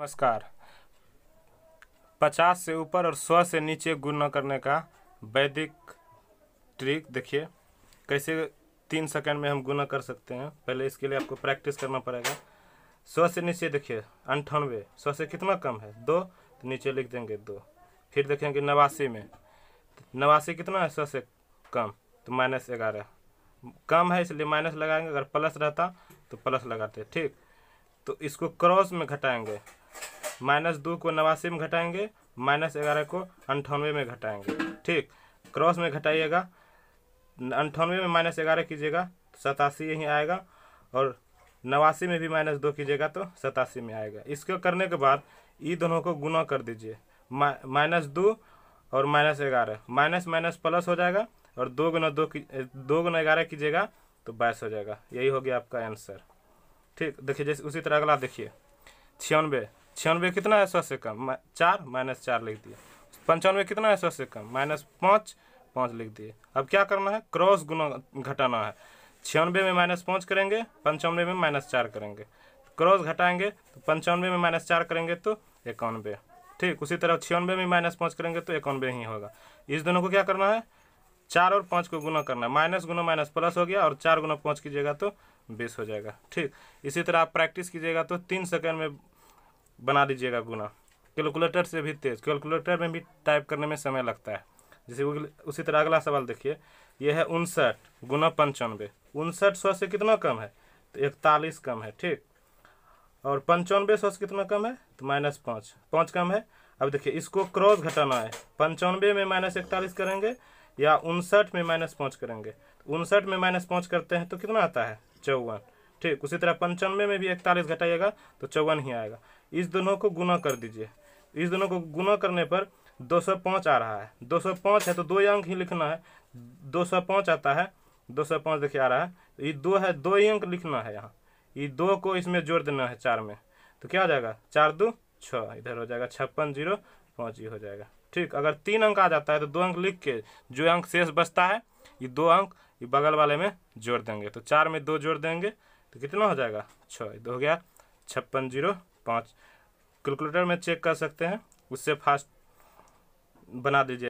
नमस्कार पचास से ऊपर और सौ से नीचे गुना करने का वैदिक ट्रिक देखिए कैसे तीन सेकंड में हम गुना कर सकते हैं पहले इसके लिए आपको प्रैक्टिस करना पड़ेगा सौ से नीचे देखिए अंठानवे सौ से कितना कम है दो तो नीचे लिख देंगे दो फिर देखेंगे नवासी में नवासी कितना है सौ से कम तो माइनस ग्यारह कम है इसलिए माइनस लगाएंगे अगर प्लस रहता तो प्लस लगाते ठीक तो इसको क्रॉस में घटाएंगे माइनस दो को नवासी में घटाएंगे माइनस ग्यारह को अंठानवे में घटाएंगे ठीक क्रॉस में घटाइएगा अंठानवे में माइनस ग्यारह कीजिएगा सतासी यहीं आएगा और नवासी में भी माइनस दो कीजिएगा तो सतासी में आएगा इसको करने के बाद ये दोनों को गुना कर दीजिए माइनस दो और माइनस ग्यारह माइनस माइनस प्लस हो जाएगा और दो गुना दो की दो गुना ग्यारह कीजिएगा तो बाईस हो जाएगा यही हो गया आपका आंसर ठीक देखिए जैसे उसी तरह अगला देखिए छियानवे छियानवे कितना है सौ से कम चार माइनस चार लिख दिए पंचानवे कितना है सौ से कम माइनस पाँच पाँच लिख दिए अब क्या करना है क्रॉस गुना घटाना है छियानवे में माइनस पाँच करेंगे पंचानवे में माइनस चार करेंगे क्रॉस घटाएंगे तो पंचानवे में माइनस चार करेंगे तो इक्यानवे ठीक उसी तरह छियानवे में माइनस पाँच करेंगे तो इक्यानवे ही होगा इस दोनों को क्या करना है चार और पाँच को गुना करना है माइनस गुना माइनस प्लस हो गया और चार गुना पाँच कीजिएगा तो बीस हो जाएगा ठीक इसी तरह आप प्रैक्टिस कीजिएगा तो तीन सेकंड में बना दीजिएगा गुना कैलकुलेटर से भी तेज़ कैलकुलेटर में भी टाइप करने में समय लगता है जैसे उसी तरह अगला सवाल देखिए यह है उनसठ गुना पंचानवे उनसठ सौ से कितना कम है तो इकतालीस कम है ठीक और पंचानवे सौ से कितना कम है तो माइनस पाँच पाँच कम है अब देखिए इसको क्रॉस घटाना है पंचानवे में माइनस इकतालीस करेंगे या उनसठ में माइनस पाँच करेंगे तो उनसठ में माइनस पाँच करते हैं तो कितना आता है चौवन ठीक उसी तरह पंचानवे में भी इकतालीस घटाइएगा तो चौवन ही आएगा इस दोनों को गुना कर दीजिए इस दोनों को गुना करने पर 205 आ रहा है 205 है तो दो अंक ही लिखना है 205 आता है 205 देखिए आ रहा है ये दो है दो ही अंक लिखना है यहाँ ये दो को इसमें जोड़ देना है चार में तो क्या हो जाएगा चार दो छ इधर हो जाएगा छप्पन जीरो पाँच ये हो जाएगा ठीक अगर तीन अंक आ जाता है तो दो अंक लिख के जो अंक शेष बचता है ये दो अंक ये बगल वाले में जोड़ देंगे तो चार में दो जोड़ देंगे तो कितना हो जाएगा छः दो हो गया छप्पन जीरो पाँच कैलकुलेटर में चेक कर सकते हैं उससे फास्ट बना दीजिए